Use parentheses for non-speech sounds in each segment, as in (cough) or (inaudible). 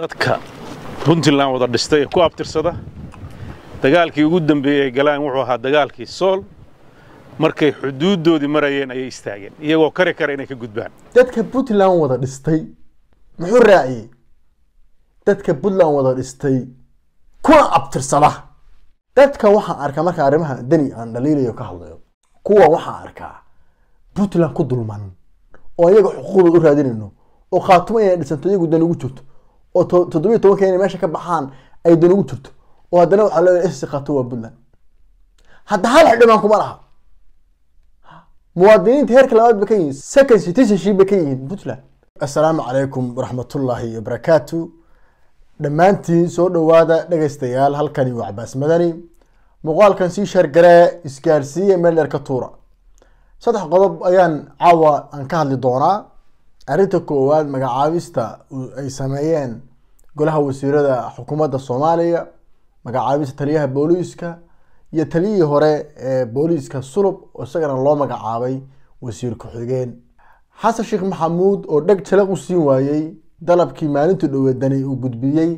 dadka puntland wada dhistay ee ku abtirsada dagaalkii ugu dambeeyey ay galaan wuxuu ahaa dagaalkii sool markay xuduuddoodii marayeen ayay istaageen iyagoo kari kara inay ka gudbaan dadka puntland wada dhistay muxuu raaciyey dadka puntland wada dhistay kuwa abtirsada dadka waxaa arkaa marka arrimaha dani aan dhaliilayo ka hadlayo kuwa waxaa arkaa puntland ku dulman oo iyaga xuquuqdooda u raadinayno oo khaatumo inay dhisanto iyagu dan ugu joogto oo toddobiyo tobanka inay meesha ka baxaan ay dan ugu jirto oo haddana waxaa leeyahay isi qato waa puntland hadda hal xidhimaan kuma laha muwaadiniinta heerka labaad ba ka yihiin second citizenship ba ka yihiin puntland assalaamu calaykum waraxmatullaahi wabarakaatu dhammaantiin soo dhowaada dhegaystayaal halkani waa cabaas madani muuqaalkan sii sheergaree isgaarsiiya meel dheer ka tuura saddex qodob ayaan caawa aan ka hadli doonaa arrinta koowaad magacaabista ay sameeyeen golaha wasiirada xukuumadda soomaaliya magacaabista taliyaha booliiska iyo taliyihii hore ee booliiska sulub oo isagana loo magacaabay wasiir ku-xigeen xasan sheekh maxamuud oo dheg jalaq u siin waayey dalabkii maalintii dhaweedani uu gudbiyey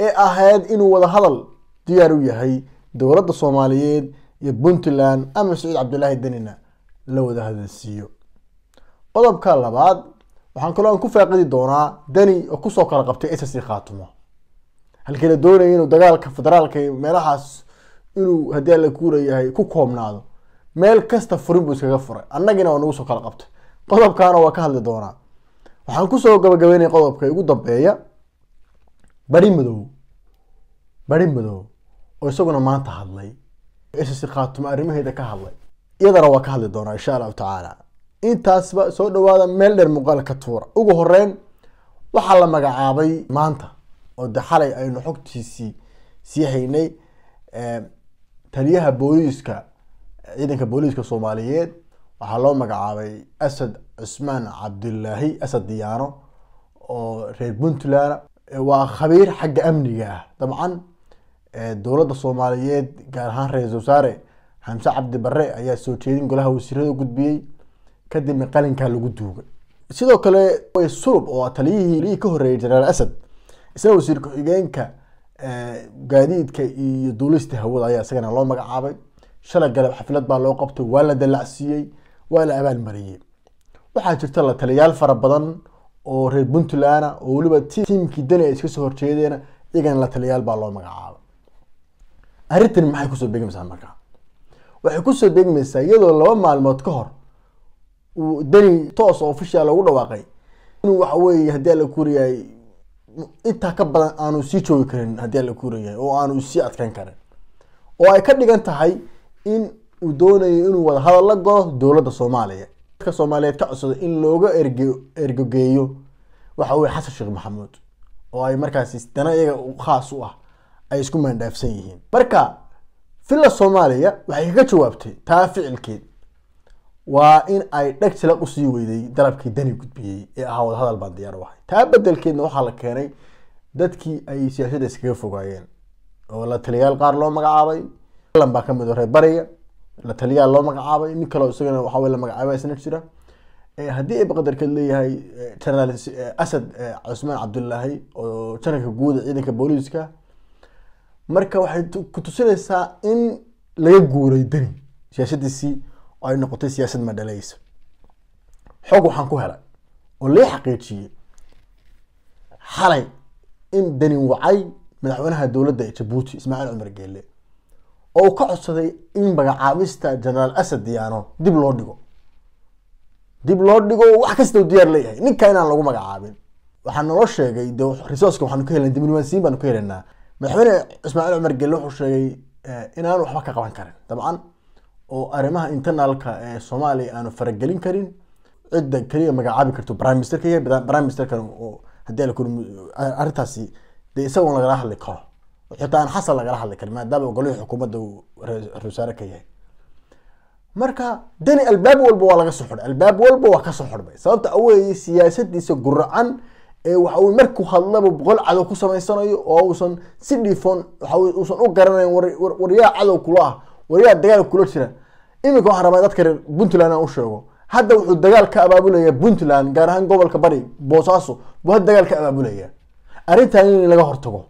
ee ahayd inuu wadahadal diyaar u yahay dowladda soomaaliyeed iyo puntland ama siciid cabdulaahi denina la wada hadalsiiyo qodobka labaad waxaan kaloo aan ku faaqidi doonaa dani oo kusoo kala qabtay ssc khaatumo halkii la doonaya inuu dagaalka federaalka meelahaas inuu haddii ala kuurayahay ku koobnaado meel kasta furin buu iskaga furay annagina waa nagu soo kala qabtay qodobkaana waa ka hadli doonaa waxaan kusoo gabagabeynaya qodobka ugu dambeeya bari madow bari madow oo isaguna maanta hadlay ssc khaatumo arrimaheeda ka hadlay iyadana waa ka hadli doonaa insha allahu tacaala intaasba soo dhawaada meel dheer muuqaal ka tuura ugu horeyn waxaa la magacaabay maanta oo de xalay aynu xogtiisii sii haynay eh, taliyaha booliiska ciidanka booliiska soomaaliyeed waxaa loo magacaabay asad cusmaan cabdilaahi asad diyaano oo reer puntland eh, waa khabiir xagga amniga ah dabcan eh, dowladda soomaaliyeed gaar ahaan ra-iisul wasaare xamse cabdi bare ayaa soo jeedin golaha wasiirada gudbiyey kadibna qalinkaa lagu duugay sidoo kale sulub oo taliyihii ka horeeyay jenaraal asad isna wasiir ku-xigeenka eh, gaadiidka iyo duulista hawada ayaa isagana loo magacaabay shalay galab xaflad baa loo qabtay waa la dallacsiiyey waa la abaalmariyey waxaa jirta la taliyayaal fara badan oo reer puntlandna oo weliba tiimkii dani ay iska soo horjeedeena iyagana la taliyayaal baa loo magacaabay arrintan maxay kusoo beegmaysaa markaa waxay kusoo beegmaysaa iyadoo laba maalmood ka hor uu deni toos oo official lagu dhawaaqay inuu waxa weeye haddii ala kuurayahay intaa ka badan aanu sii joogi karin haddii ala kuurayahay oo aanu sii adkan karin oo ay ka dhigan tahay in uu doonayo inuu wada hadal galo dowladda soomaaliya dadka soomaaliyeed ka codsaday in looga erge ergogeeyo waxa weye xasan sheekh maxamuud oo ay markaasi dana iyaga khaas u ah ay isku maandhaafsan yihiin marka filla soomaaliya waxay kaga jawaabtay taa ficilkeed waa in ay dheg jilan usii weyday dalabkii dani gudbiyey ee ahaa wadahadal baan diyaar u ahay taa bedelkeedna waxaa la keenay dadkii ay siyaashadda iskaga fogaayeen oo la taliyaal qaar loo magacaabay lan baa ka mid o ah reer bariga la taliyaal loo magacaabay nin kaleo isagana waxaa la magacaabay isna jira eh, haddii ay baqdarkeed leeyahay eh, genaraal eh, asad cusmaan cabdulaahi oo janarka guuda ciidanka booliiska marka waxay ku tusinaysaa in laga guuray deni siyaashadiisii oo ay noqotay siyaasad madhalaysa xog waxaan ku helay oo lii xaqiijiyey xalay in dani wacay madaxweynaha dowladda ee jabuuti ismaaciil cumar geelle oo uu ka codsaday in magacaabista genaraal asad diyaano dib loo dhigo dib loo dhigo wax kasta diyaar leeyahay ninka inaan lagu magacaabin waxaa naloo sheegay de risooska waxaanu ka helna dibniwaansiin baanu ka helanaa madaxweyne ismaaciil cumar gelle wuxuu sheegay eh, inaan waxba ka qaban karin dabcan oo arrimaha internalka ee soomaaliya aanu faragelin karin cidda keliya magacaabi karto prime minister ka yahay prime minister oo haddii la arrintaasi dee isagoon lagala hadli karo xitaa aan xasan lagala hadli karin maadaama ogolihii xukuumadda uu ra-iisul wasaare ka yahay marka dani albaab walba waa laga soo xidhay albaab walba waa kasoo xidhmay sababta aweeye siyaasadiisa guracan ee waxa uu markuu hadlaba boqol cadow ku samaysanayo oo uusan si dhiifoon waxa uusan u garanayn waryaa cadow kula ah weligaa dagaal kula jira iminka waxaan rabaa dadka reer puntland aan u sheego hadda wuxuu dagaal ka abaabulayaa puntland gaar ahaan gobolka bari boosaaso buu hadda dagaal ka abaabulayaa arrintan in laga hortago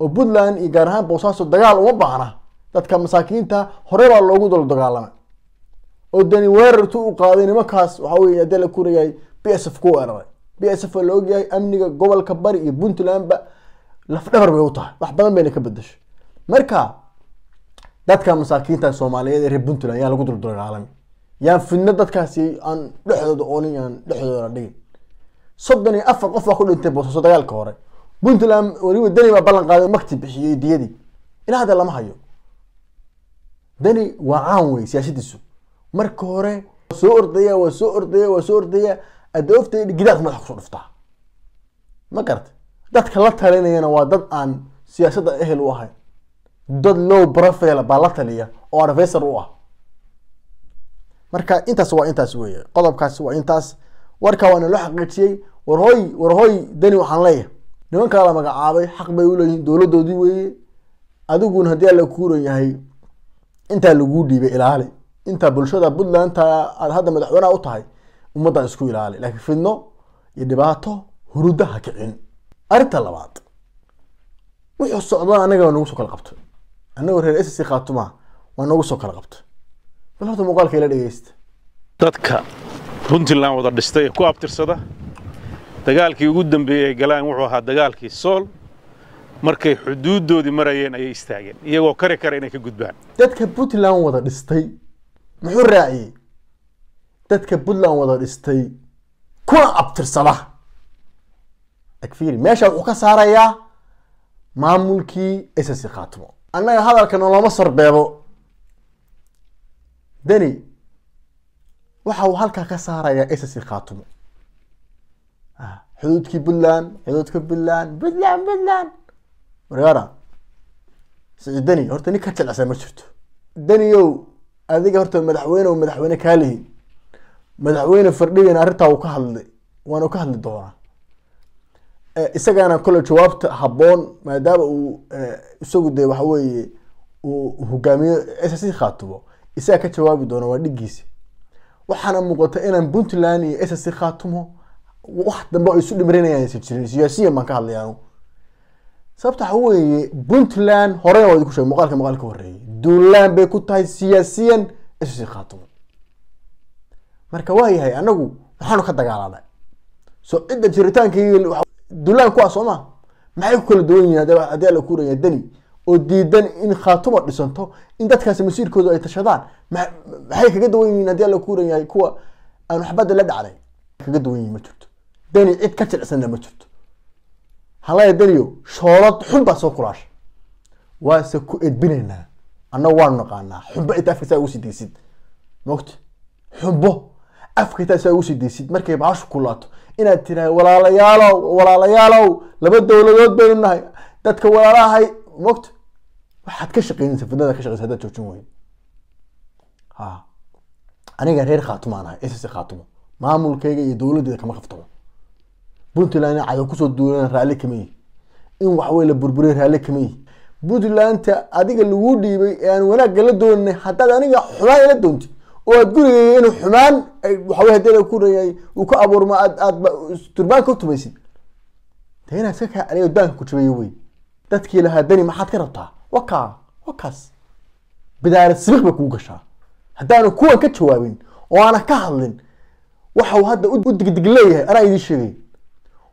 oo puntland iyo gaar ahaan boosaaso dagaal uma baahna dadka masaakiinta hore baa loogu dal dagaalama oo dani weerartu u qaaday nimankaas waxaa weye haddii la kurayay b s f ku weeraray b s f la ogyahay amniga gobolka bari iyo puntlandba lafdhabar bay u tahay wax badan bayna ka bedashay marka dadka masaakiinta soomaaliyeed ee reer puntland yaa lagu dulduray caalami yaan fidno dadkaasi aan dhexdooda oolin aan dhexdooda dhigin soddon iyo afar qof baa ku dhintay boosaaso dagaalka hore puntland weliba deni baa ballan qaaday magti bixiyey diyadii ilaa hadda lama hayo deni waa caan wey siyaasadiisu marka hore soo ordaya waa soo ordaya waa soo ordaya adooftay gidaarka madaxa kusoo dhuftaa ma garata dadka la talinayana waa dad aan siyaasadda ehel u ahayn dad low profile baa la taliya oo advisor u ah marka intaas waa intaas wey qodobkaas waa intaas warka waana loo xaqiijiyey warhooy warhooy dani waxaan leeyahay nimankaa la magacaabay xaq bay uleeyihin dowladoodii weeye adiguna haddii alla kuuran yahay intaa laguu dhiibay ilaali intaa bulshada puntland aad hadda madaxweyneha u tahay ummaddaa isku ilaali laakiin fidno iyo dhibaato hurudda ha kicin arrinta labaad wuxuu socdaa annaga nagu soo kala qabtay anagoo reer ss khaatuma waa noogu soo kala qabto bal horta muuqaalka ila dhegeysta dadka puntland wada dhistay ee ku abtirsada dagaalkii ugu dambeeyey ay galaan wuxuu ahaa dagaalkii sool markay xuduuddoodii marayeen ayay istaageen iyagoo kari kara inay ka gudbaan dadka puntland wada dhistay muxuu raaciyey dadka puntland wada dhistay kuna abtirsada agfiiri meesha wuxuu ka saarayaa maamulkii ss khaatimo annaga hadalka noloma sorbeebo deni waxa uu halkaa ka saarayaa ssc khaatumo ah, xuduudkii puntland xuduudka puntland puntland puntland wargaara sii deni horta nin ka jilcsan ma jirto deniyow adiga horta madaxweyne madaxweyne kaalihin madaxweyne fardhigan arrintaa uu ka hadlay waanu ka hadli doonaa Eh, isagaana kole jawaabta haboon maadaama uu eh, isagu dee waxa weeye uu hogaamiyo sc khaatumo isaga ka jawaabi doono waa dhigiisi waxaana muuqata inaan puntland iyo sc khaatumo wax dambe ay isu dhimrinayaan siyaasiyan baan ka hadlayaan sababta waxa weeye puntland horena waa idinku sheegay muuqaalka muuqaal ka horreeyey bay ku tahay siyaasiyan sc khaatumo marka waayahay anagu maxaanu ka dagaalanay so cidda jiritaanka dulaan kuwaa sooma maxay ku kala duwan yihin haddii alla ku raya oo diidan in khaatuma dhisanto in dadkaasi masiirkooda ay tashadaan maxay kaga duwan yihiin haddii alla ku ran yahay kuwa aan waxbadda la dhacday kaga duwan yihin ma jirto dani cid ka jilicsanna ma jirto halaya daniyo shoolad xun baa soo kulaasha waase ku edbinaynaa annagu waanu naqaanaa xumbo inta afka saa ugu sidaysid mogta xumbo afka intaa saa ugu sidaysid markay baashu kulaato inaad tiraha walaalayaalow walaalayaalow laba dowladood baynu nahay dadka walaalahay mogto waxaad ka shaqeynaysa fidnada ka shaqeysa hadaad joojin weyn ha aniga reer khaatumaan ahay ss khaatumo maamulkayga iyo dowladdeeda kama kaftamo puntland cadow kusoo duulan raalli kama yihi in waxwey la burburiya raalli kama yihi puntlandta adiga laguu dhiibay ee aan wanaagga la doonanay haddaad aniga xumaan ila doontid oo aad gurigeyga inuu xumaan waxawy hadii kuray uu ka abuurma aad aad durbaanka utumaysid de inaad iska kaa aniga daanka ku jabeeyo wey dadkii lahaa dani maxaad ka rabtaa wakaa wakaas bidaarad sibiq bay kugu gashaa haddaanu kuwan ka jawaabin oo aana ka hadlin waxau hadda u digdig leeyahay anaa idiin sheegay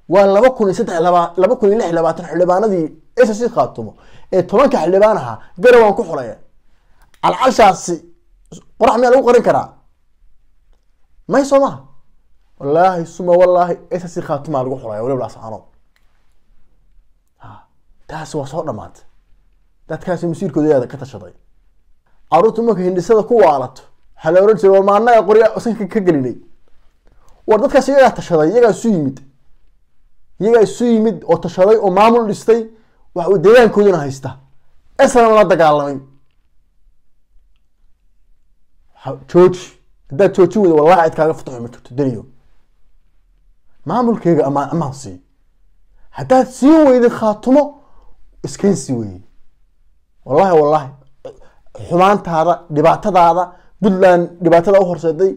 waa laba kun iyo saddex laba kun iyo lix labaatan xildhibaanadii s s qaatumo ee tobanka xildhibaan ahaa garawaan ku xulaya calcashaasi qorax miyaa lagu qarin karaa may soo maha wallaahi suma wallaahi ss khaatimaa lagu xulaya waliba lasaano ah, taasi waa soo dhamaatay dadkaas masiirkooda ka tashaday caruurta marka hindhisada ku waalato waxaa la oran jiray war maanaga annaga qorya sanka ka gelinay war dadkaas iyagaa tashaday iyagaa isu yimid iyagaa isu yimid oo tashaday oo maamul dhistay wax uu deegaankoodana haysta esna la dagaalamay jooji haddaad joojin weyda wallahi cid kaaga fataxo ma jirto deliyo maamulkeyga amaan amaan sii haddaad siin weyda khaatumo sii weeye wallahi wallahi xumaantaada dhibaatadaada puntland dhibaatada u horseeday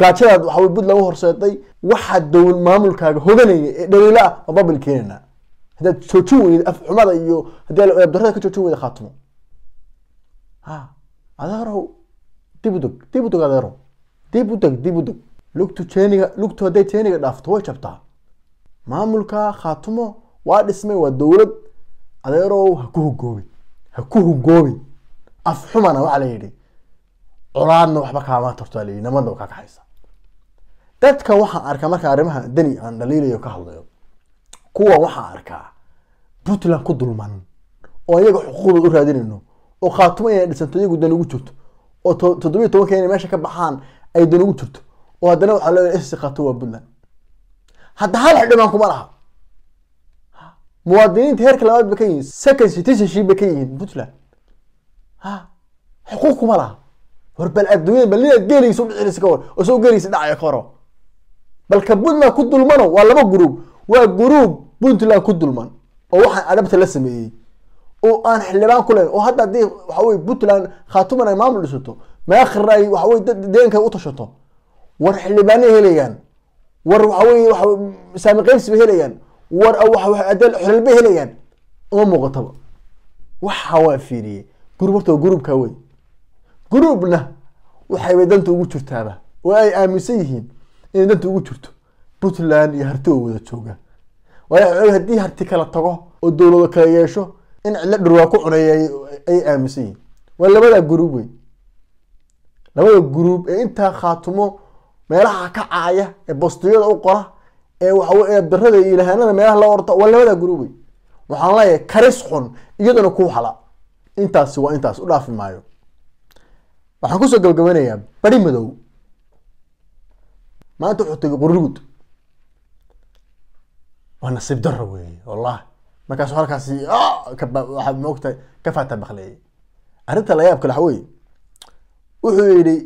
gaajadaad waxawey puntland u horseeday waxaad down maamulkaaga hoganaya ee dhaliilo ah waa babal keenanaa haddaad joojin weyda afxumada iyo haddii abdarada ka joojin weyda khaatumo ha adaa dib udug dib udug adeero dib udeg dib lugtu jeeniga lugtu hadday jeeniga dhaafto way jabtaa maamulka khaatumo waa dhismay waa dowlad adeerow ha ku hugoobi ha ku hugoobi af xumana waxaa la yidhi colaadna waxba kaama tarto alayidhi namadna kaa kaxaysa dadka waxaa arkaa marka arrimaha deni aan dhaliilayo ka hadlayo kuwa waxaa arkaa puntland ku dulman oo iyaga xuquuqda u raadinayno oo khaatumo inay dhisanto iyagu dan ugu jirto oo toddobiyo tobanka inay meesha ka baxaan ay dan ugu jirto oo haddana waxaa leeyahay efsi qato waa puntland hadda hal xildhibaan kuma laha muwaadiniinta heerka labaad ba ka yihiin second citizenship ba ka yihiin puntland ha xuquuq kuma laha war bal adduunyada bal ninaad geeligiisa udhicinaysa ka war oo soo geeligiisa dhacaya ka horo bal ku dulmano waa laba gruub waa gruub puntland ku dulman oo waxaan adabta la sameeyey oo aan xildhibaan ku lahayn oo hadda haddii waxa weye puntland khatuman ay maamul dhisato maakhirna ay waxaweye deegaanka u tashato war xildhibaanay helayaan war waxaweye wa saami bay helayaan war ah xolal bay helayaan uma muuqataba waxa waa fiiriyey grub horta grubka wey grubna waxaybay danta ugu jirtaaba oo ay aaminsan yihiin inay danta ugu jirto puntland iyo harti oo wada jooga waayo haddii harti kala tago oo dowlado kala yeesho in cilo dhurwaa ku cunay ay aaminsan yihin waa labadaa gruub wey labada gruub ee intaa khaatumo meelaha ka caaya ee bastiyada u qora ee waxa iyo lahaanada meelaha la orta waa labadaa gruub wey waxaan leeyahay karis xun iyaduna ku hala intaasi waa intaas u dhaafi maayo waxaan kusoo gabagabanayaa bari madow maanta wuxuu tegay qurrugud waa nasiib daro weeye wallahi markaasu halkaasi ah, waxaa maogtahay kafaata bakleeyey arrinta la waxa weeye wuxuu yidhi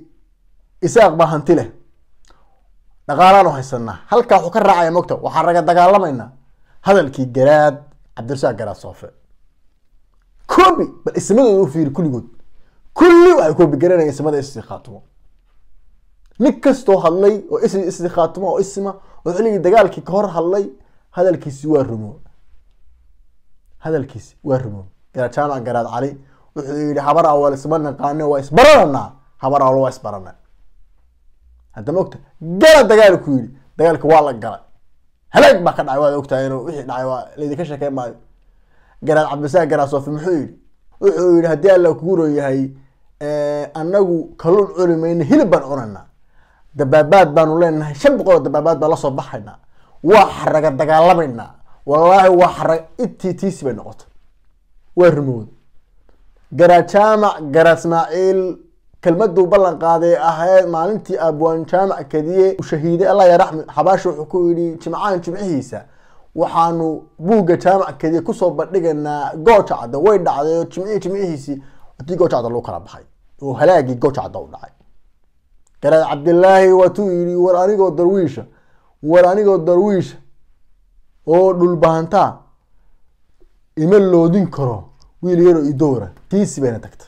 isaaq baa hanti leh dhaqaalaanu haysanaa halkaa wuxuu ka raacaya mogta waxaan raga dagaalamaynaa hadalkii garaad cabdirasaaq garaad soofe koobi bal ismadooda u fiiri kulligood kulli waxay koobigaranaya ismada istikhaatumo nin kastoo hadlay oo is istikhaatuma oo isma oo xilligii dagaalkii ka hor hadlay hadalkiisi waa rumo hadalkiis waa rumow garajaana garaad cali wuxuu yidhi habar awal isma naqaane waa isbarananaa habar awal waa isbarana haddama ogta gala dagaal ku yidhi dagaalka waa la galay halaag baa ka dhacay waad ogtahay inuu wixii dhacay waa laydinka sheekey maayo garaad cabdisaaq garaad soofi muxuu yidhi wuxuu yidhi haddii alla kuguron yahay eh, annagu kalluun cuni mayna hilib baan cunaynaa dabaabaad baanu leenahay shan boqol oo dabaabaad baan lasoo baxaynaa waa xaraga dagaalamaynaa wallaahi waxra itts bay noqotay waa rumood garajama gara ismaaciil kelmaduu ballan qaaday ahayd maalintii abwaan jaamac kadiye shahiiday allah ya raxmi wuxuu ku yidhi jimcahan jimcihiisa waxaanu buugga jaamac kadiye kusoo bandhigaynaa gooja way dhacday jimcihii jimcihiisii hadii gooja lagu kala baxay oo halaagii gooja u dhacay garaad cabdilaahi waatuu yidhi war anigoo darwiisha war anigoo darwiisha oo dhulbahanta ima loodin karo wiil yaroo idoora tiisi bayna tagta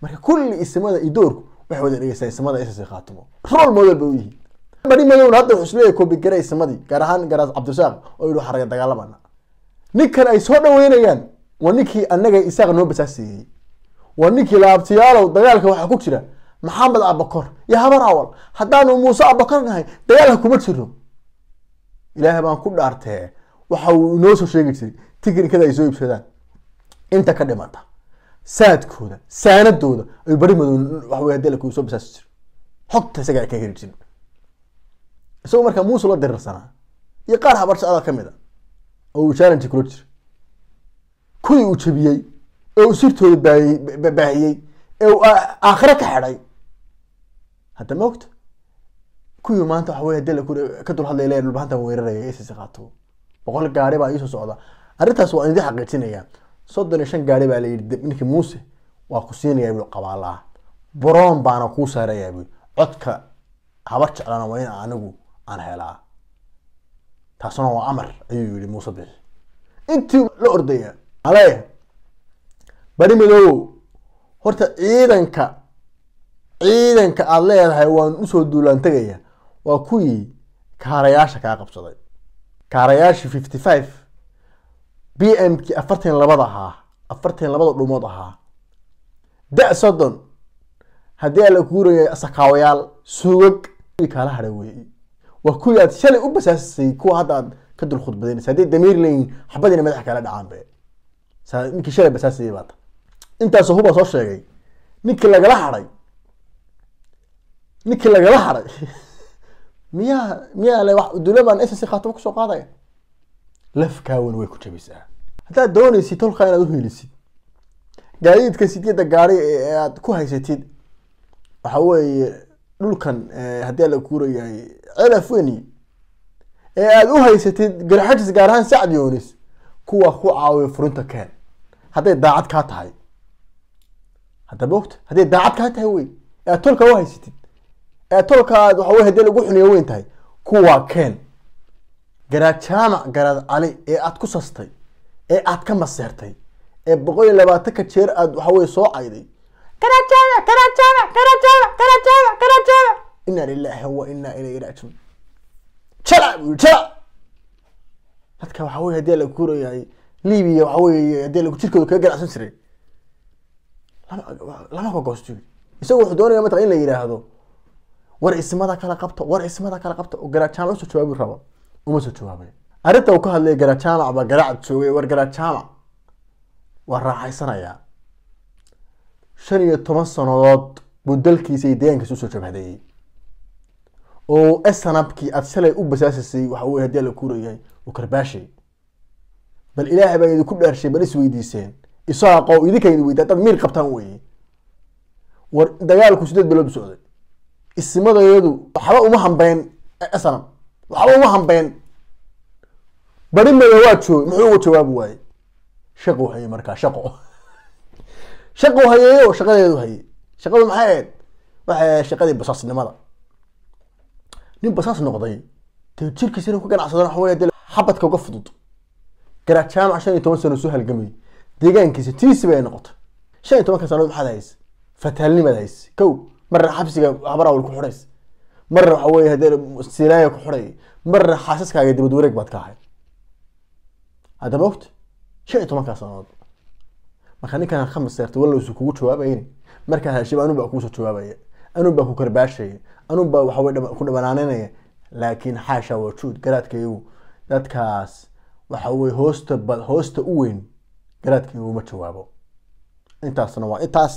marka kulli isimada idoorku waxay wada dhegeysaa isimada isasi khaatimo rol model bay u yihiin bari madowna hadda wuxuu isleeyahay koobigare isimadi gaar ahaan garaas cabdirasaaq oo yidhu xaraya dagaalamana ninkan ay soo dhaweynayaan waa ninkii annaga isaaq noo basaasiiyey waa ninkii laabtiyaalow dagaalka waxaa ku jira maxamed abakor iyo habar awal haddaanu muuse abakor nahay dagaalka kuma jirno ilaahay baan ku dhaartee waxa uu inoo soo sheegi jiray tikrinkada ay soo iibsadaan inta ka dhimata saadkooda saanadooda ayuu bari madow waxawey hadii basaasi jiro xogta isagaa ka heli jirin isagoo markaa muuse la dirirsanaa iyo qaar habarsho ka mid a ah, oo uu challenge kula jira kuwii uu jabiyey ee uu sirtooda baahiyey ee uu aakhiro ka xidhay hadda maogta kuwii maanta waxa weye dal ka dul hadlay leen dhulbahanta weeraraya ACC qaato boqol gaari baa iisoo socda arrintaas waa idin xaqiijinaya soddon iyo shan gaari baa layidhi ninkii muuse waa ku siinayaa bui qabaalaa boroon baana kuu saarayaa bui codka haba jeclana waa in anigu aan helaa taasuna waa amar ayuu yidhi muuse bixi intii la ordaya ale bari midoow horta ciidanka ciidanka aada leedahay waan usoo duulaan tegaya waa kuwii kaarayaasha kaa qabsaday kaarayaashii fifty five b m ki afartan labada ahaa afartan labada dhumood ahaa da soddon haddii ala kuuraya sakaawayaal suugag kaala hadha weeye waa kuwii aad shalay u basaasisay kuwa hadda ka dul khudbadinaysa hadday damiir leeyihin xabadina madaxa kala dhacaanbe ninkii shalay basaasayay baata intaasoo huba soo sheegay ninkii lagala hadhay ninkii lagala hadhay (laughs) miyaa miyaa le wax udulaban s khaatimo kusoo qaadaya lafkaawuna way ku jabaysaa haddaad doonaysid tolkaa inaad u helisid gaadiidka sideeda gaari ee aad ku haysatid waxa weeye dhulkan eh, haddii la kuurayahay celaf weyni ee aada u haysatid garxajis gaar ahaan sacad yoonis kuwa ku caawiya furinta keen hadday daacad kaa tahay haddaba ogta hadday daacad kaa tahay wey ee aad tolka u haysatid tolkaad waxawey hadii lagu xuniyo weyn tahay kuwaa keen garaad garaad cali ee aad ku sastay ee aad ka maseertay ee boqol iyo labaatanka jeer aad waxawey soo cayday inaa lilaahi wa inaa ilay raajiun jala jala dadka waxa wey hadii lagu kuurayahay libiya waxa wey hadii lagu jirkooda kaga ganacsan jiray lama ka goostu isagao wuxuu doonaya mataqaa in la yidhaahdo war ismada kala qabto war ismada kala qabto oo garajaamac usoo jawaabi rabo uma soo jawaabay arrinta uu ka hadlaya garajaamac baa garaac joogay war garajaamac waa raaxaysanayaa shan iyo toban sannadood buu dalkiisa iyo deegaankiisa usoo jabhadeeyey oo esanabkii aad shalay u basaasisay waxa weye haddii alla kuurayahay oo karbaashay bal ilaahay baa idinku dhaarshay bal isweydiiseen isaaqoo idinka idin weydiy haddaad miir qabtaan weeye war dagaalku sideed bilood u socday ismadayadu waxba uma hambeen e, e, snam waxba uma hambeen barimaya waa joog muxuu uga jawaabi waaye shaqu hayey markaa shaqo shaqu hayeeyo shaqadeedu hayey shaqadu maxay ahayd waxay ahayd shaqadii basaasnimada nin basaas noqday dee jirkiisa inuu ka ganacsado waxa wey xabadka uga fudud garaad jaamac shan iyo toban sano soo halgamayay deegaankiisa tiisiba ay noqotay shan iyo tobanka sanadood maxaad hayse fataalnimaad hayse kow marna xabsiga habar ku xurays marna waxa wey silaaya ku xuray marna xaasaskaaga dibad wareeg baad ka ahay haddaba ogt shan iyo tobankaa sanadood marka ninkan khamis seerta walla kugu jawaabayn markaa heshiba anuu baa kuusoo jawaabaya anuu baa ku karbaashaya anun baa waxa wey ku dhabanaanaynaya laakiin xaasha wajuud garaadkaygu dadkaas waxa weye hoosta hoosta u weyn garaadkaygu ma jawaabo intaasna waa intaas